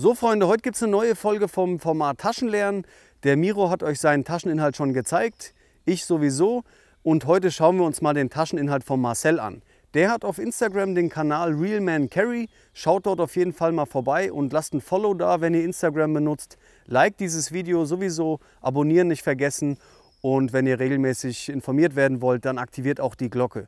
So Freunde, heute gibt es eine neue Folge vom Format Taschenlernen. Der Miro hat euch seinen Tascheninhalt schon gezeigt, ich sowieso. Und heute schauen wir uns mal den Tascheninhalt von Marcel an. Der hat auf Instagram den Kanal Real Man Carry. Schaut dort auf jeden Fall mal vorbei und lasst ein Follow da, wenn ihr Instagram benutzt. Like dieses Video sowieso, abonnieren nicht vergessen. Und wenn ihr regelmäßig informiert werden wollt, dann aktiviert auch die Glocke.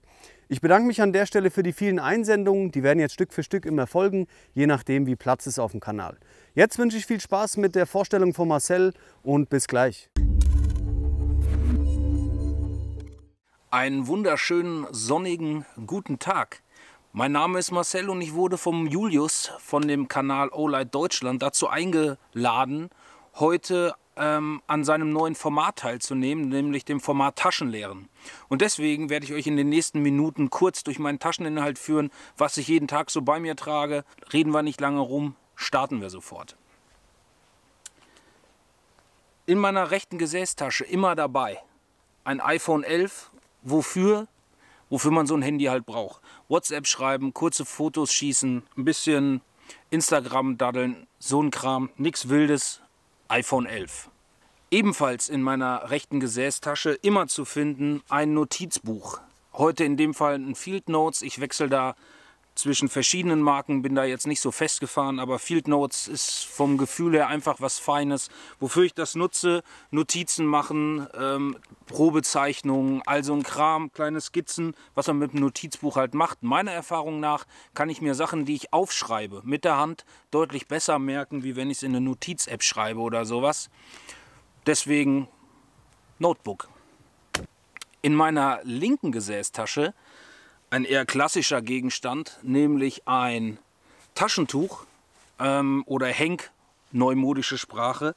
Ich bedanke mich an der Stelle für die vielen Einsendungen. Die werden jetzt Stück für Stück immer folgen, je nachdem wie Platz ist auf dem Kanal. Jetzt wünsche ich viel Spaß mit der Vorstellung von Marcel und bis gleich. Einen wunderschönen, sonnigen, guten Tag. Mein Name ist Marcel und ich wurde vom Julius von dem Kanal Olight Deutschland dazu eingeladen, heute ähm, an seinem neuen Format teilzunehmen, nämlich dem Format Taschenlehren. Und deswegen werde ich euch in den nächsten Minuten kurz durch meinen Tascheninhalt führen, was ich jeden Tag so bei mir trage. Reden wir nicht lange rum, starten wir sofort. In meiner rechten Gesäßtasche immer dabei ein iPhone 11. Wofür? Wofür man so ein Handy halt braucht. WhatsApp schreiben, kurze Fotos schießen, ein bisschen Instagram daddeln, so ein Kram, nichts Wildes, iPhone 11. Ebenfalls in meiner rechten Gesäßtasche immer zu finden ein Notizbuch. Heute in dem Fall ein Field Notes. Ich wechsle da zwischen verschiedenen Marken, bin da jetzt nicht so festgefahren, aber Field Notes ist vom Gefühl her einfach was Feines. Wofür ich das nutze, Notizen machen, ähm, Probezeichnungen, also ein Kram, kleine Skizzen, was man mit dem Notizbuch halt macht. Meiner Erfahrung nach kann ich mir Sachen, die ich aufschreibe, mit der Hand deutlich besser merken, wie wenn ich es in eine Notiz-App schreibe oder sowas. Deswegen Notebook. In meiner linken Gesäßtasche ein eher klassischer Gegenstand, nämlich ein Taschentuch ähm, oder Henk, neumodische Sprache.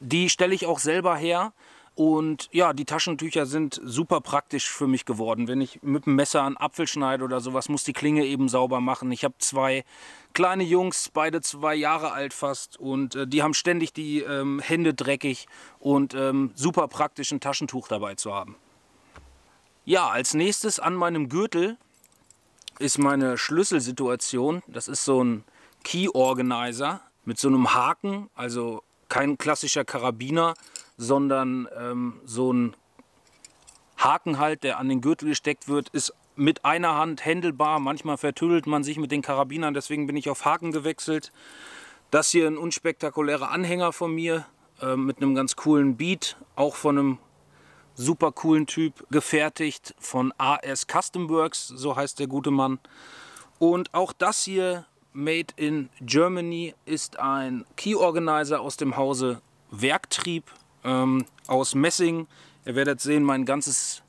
Die stelle ich auch selber her und ja, die Taschentücher sind super praktisch für mich geworden. Wenn ich mit dem Messer einen Apfel schneide oder sowas, muss die Klinge eben sauber machen. Ich habe zwei kleine Jungs, beide zwei Jahre alt fast und äh, die haben ständig die ähm, Hände dreckig und ähm, super praktisch ein Taschentuch dabei zu haben. Ja, als nächstes an meinem Gürtel ist meine Schlüsselsituation. Das ist so ein Key Organizer mit so einem Haken, also kein klassischer Karabiner, sondern ähm, so ein Haken halt, der an den Gürtel gesteckt wird, ist mit einer Hand händelbar. Manchmal vertüdelt man sich mit den Karabinern, deswegen bin ich auf Haken gewechselt. Das hier ein unspektakulärer Anhänger von mir äh, mit einem ganz coolen Beat, auch von einem super coolen Typ, gefertigt von AS Custom Works, so heißt der gute Mann. Und auch das hier, Made in Germany, ist ein Key Organizer aus dem Hause Werktrieb ähm, aus Messing. Ihr werdet sehen, mein, ganzes,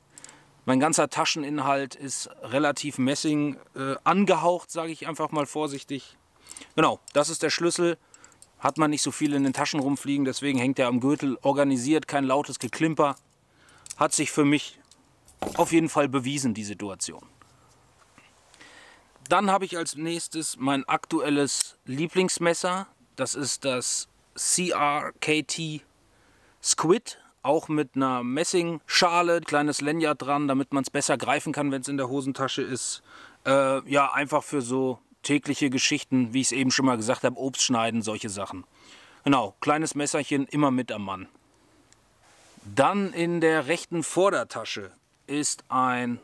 mein ganzer Tascheninhalt ist relativ Messing äh, angehaucht, sage ich einfach mal vorsichtig. Genau, das ist der Schlüssel. Hat man nicht so viel in den Taschen rumfliegen, deswegen hängt er am Gürtel. Organisiert, kein lautes Geklimper. Hat sich für mich auf jeden Fall bewiesen, die Situation. Dann habe ich als nächstes mein aktuelles Lieblingsmesser. Das ist das CRKT Squid, auch mit einer Messingschale, kleines Lanyard dran, damit man es besser greifen kann, wenn es in der Hosentasche ist. Äh, ja, einfach für so tägliche Geschichten, wie ich es eben schon mal gesagt habe, Obst schneiden, solche Sachen. Genau, kleines Messerchen immer mit am Mann. Dann in der rechten Vordertasche ist ein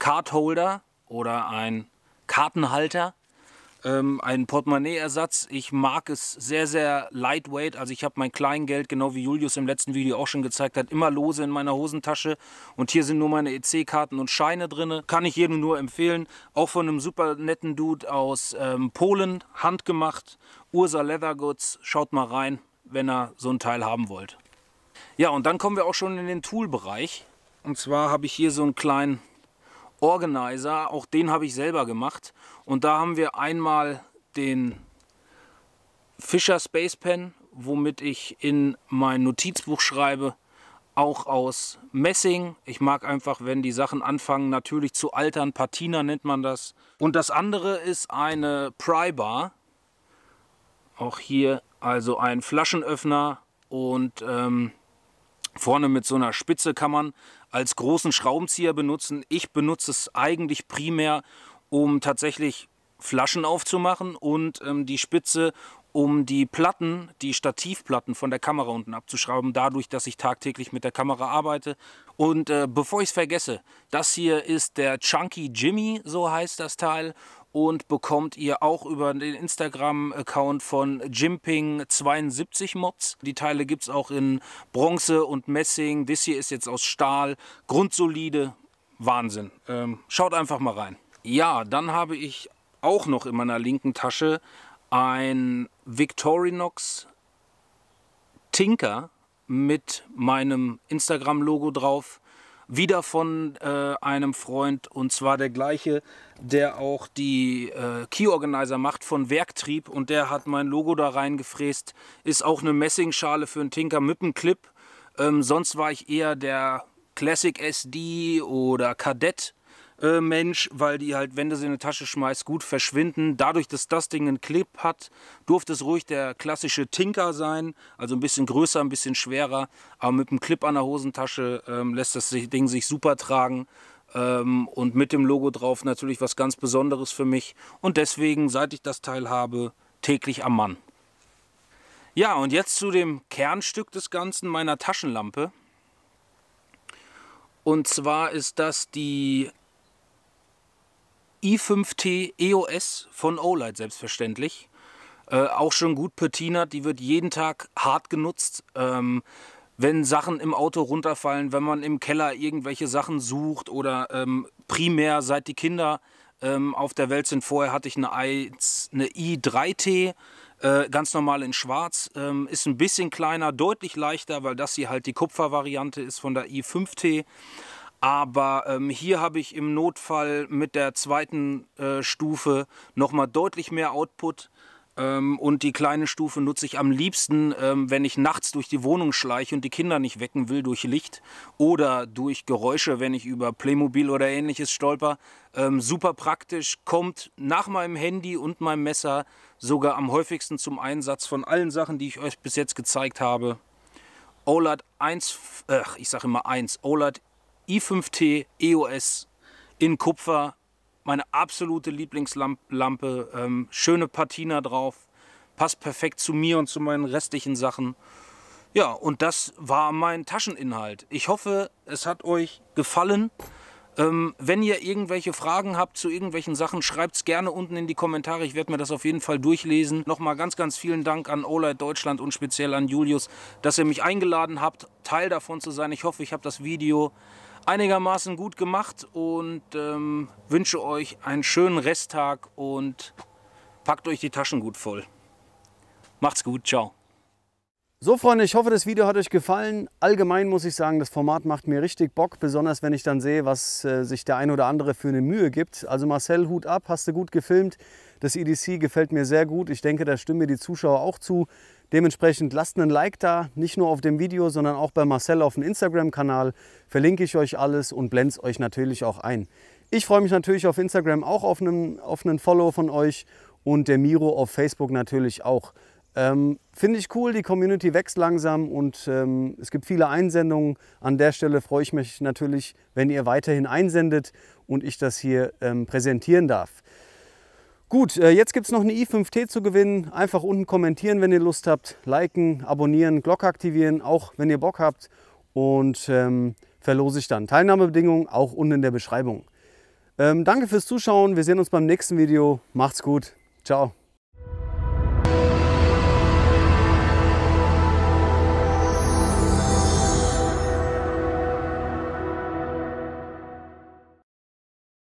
Cardholder oder ein Kartenhalter ähm, einen Portemonnaie-Ersatz. Ich mag es sehr, sehr lightweight. Also ich habe mein Kleingeld, genau wie Julius im letzten Video auch schon gezeigt hat, immer lose in meiner Hosentasche. Und hier sind nur meine EC-Karten und Scheine drin. Kann ich jedem nur empfehlen. Auch von einem super netten Dude aus ähm, Polen, handgemacht. Ursa Leather Goods. Schaut mal rein, wenn ihr so ein Teil haben wollt. Ja, und dann kommen wir auch schon in den Tool-Bereich. Und zwar habe ich hier so einen kleinen Organizer, auch den habe ich selber gemacht. Und da haben wir einmal den Fischer Space Pen, womit ich in mein Notizbuch schreibe, auch aus Messing. Ich mag einfach, wenn die Sachen anfangen natürlich zu altern. Patina nennt man das. Und das andere ist eine Pry-Bar. Auch hier also ein Flaschenöffner und ähm, vorne mit so einer Spitze kann man als großen Schraubenzieher benutzen. Ich benutze es eigentlich primär, um tatsächlich Flaschen aufzumachen und ähm, die Spitze, um die Platten, die Stativplatten von der Kamera unten abzuschrauben, dadurch, dass ich tagtäglich mit der Kamera arbeite. Und äh, bevor ich es vergesse, das hier ist der Chunky Jimmy, so heißt das Teil und bekommt ihr auch über den Instagram-Account von Jimping72mods. Die Teile gibt es auch in Bronze und Messing. Das hier ist jetzt aus Stahl. Grundsolide. Wahnsinn. Ähm, schaut einfach mal rein. Ja, dann habe ich auch noch in meiner linken Tasche ein Victorinox Tinker mit meinem Instagram-Logo drauf wieder von äh, einem Freund und zwar der gleiche, der auch die äh, Key Organizer macht von Werktrieb und der hat mein Logo da reingefräst. Ist auch eine Messingschale für einen Tinker mit einem Clip. Ähm, sonst war ich eher der Classic SD oder Kadett äh, Mensch, weil die halt, wenn du sie in eine Tasche schmeißt, gut verschwinden. Dadurch, dass das Ding einen Clip hat, durfte es ruhig der klassische Tinker sein. Also ein bisschen größer, ein bisschen schwerer. Aber mit einem Clip an der Hosentasche ähm, lässt das Ding sich super tragen. Ähm, und mit dem Logo drauf natürlich was ganz Besonderes für mich. Und deswegen, seit ich das Teil habe, täglich am Mann. Ja, und jetzt zu dem Kernstück des Ganzen meiner Taschenlampe. Und zwar ist das die i5T EOS von Olight e selbstverständlich. Äh, auch schon gut patinert, die wird jeden Tag hart genutzt. Ähm, wenn Sachen im Auto runterfallen, wenn man im Keller irgendwelche Sachen sucht oder ähm, primär seit die Kinder ähm, auf der Welt sind. Vorher hatte ich eine, I, eine i3T, äh, ganz normal in schwarz, ähm, ist ein bisschen kleiner, deutlich leichter, weil das hier halt die Kupfervariante ist von der i5T. Aber ähm, hier habe ich im Notfall mit der zweiten äh, Stufe nochmal deutlich mehr Output. Ähm, und die kleine Stufe nutze ich am liebsten, ähm, wenn ich nachts durch die Wohnung schleiche und die Kinder nicht wecken will durch Licht oder durch Geräusche, wenn ich über Playmobil oder ähnliches stolper. Ähm, super praktisch, kommt nach meinem Handy und meinem Messer sogar am häufigsten zum Einsatz von allen Sachen, die ich euch bis jetzt gezeigt habe. OLED 1, äh, ich sage immer 1, OLED i5T EOS in Kupfer. Meine absolute Lieblingslampe. Ähm, schöne Patina drauf. Passt perfekt zu mir und zu meinen restlichen Sachen. Ja, und das war mein Tascheninhalt. Ich hoffe, es hat euch gefallen. Ähm, wenn ihr irgendwelche Fragen habt zu irgendwelchen Sachen, schreibt es gerne unten in die Kommentare. Ich werde mir das auf jeden Fall durchlesen. Nochmal ganz, ganz vielen Dank an Olight Deutschland und speziell an Julius, dass ihr mich eingeladen habt, Teil davon zu sein. Ich hoffe, ich habe das Video einigermaßen gut gemacht und ähm, wünsche euch einen schönen Resttag und packt euch die Taschen gut voll. Macht's gut, ciao. So Freunde, ich hoffe, das Video hat euch gefallen. Allgemein muss ich sagen, das Format macht mir richtig Bock, besonders wenn ich dann sehe, was äh, sich der ein oder andere für eine Mühe gibt. Also Marcel, Hut ab, hast du gut gefilmt. Das EDC gefällt mir sehr gut. Ich denke, da stimmen mir die Zuschauer auch zu. Dementsprechend lasst einen Like da, nicht nur auf dem Video, sondern auch bei Marcel auf dem Instagram-Kanal. Verlinke ich euch alles und blende euch natürlich auch ein. Ich freue mich natürlich auf Instagram auch auf einen, auf einen Follow von euch und der Miro auf Facebook natürlich auch. Ähm, Finde ich cool, die Community wächst langsam und ähm, es gibt viele Einsendungen. An der Stelle freue ich mich natürlich, wenn ihr weiterhin einsendet und ich das hier ähm, präsentieren darf. Gut, äh, jetzt gibt es noch eine i5T zu gewinnen. Einfach unten kommentieren, wenn ihr Lust habt, liken, abonnieren, Glocke aktivieren, auch wenn ihr Bock habt und ähm, verlose ich dann. Teilnahmebedingungen auch unten in der Beschreibung. Ähm, danke fürs Zuschauen, wir sehen uns beim nächsten Video. Macht's gut, ciao.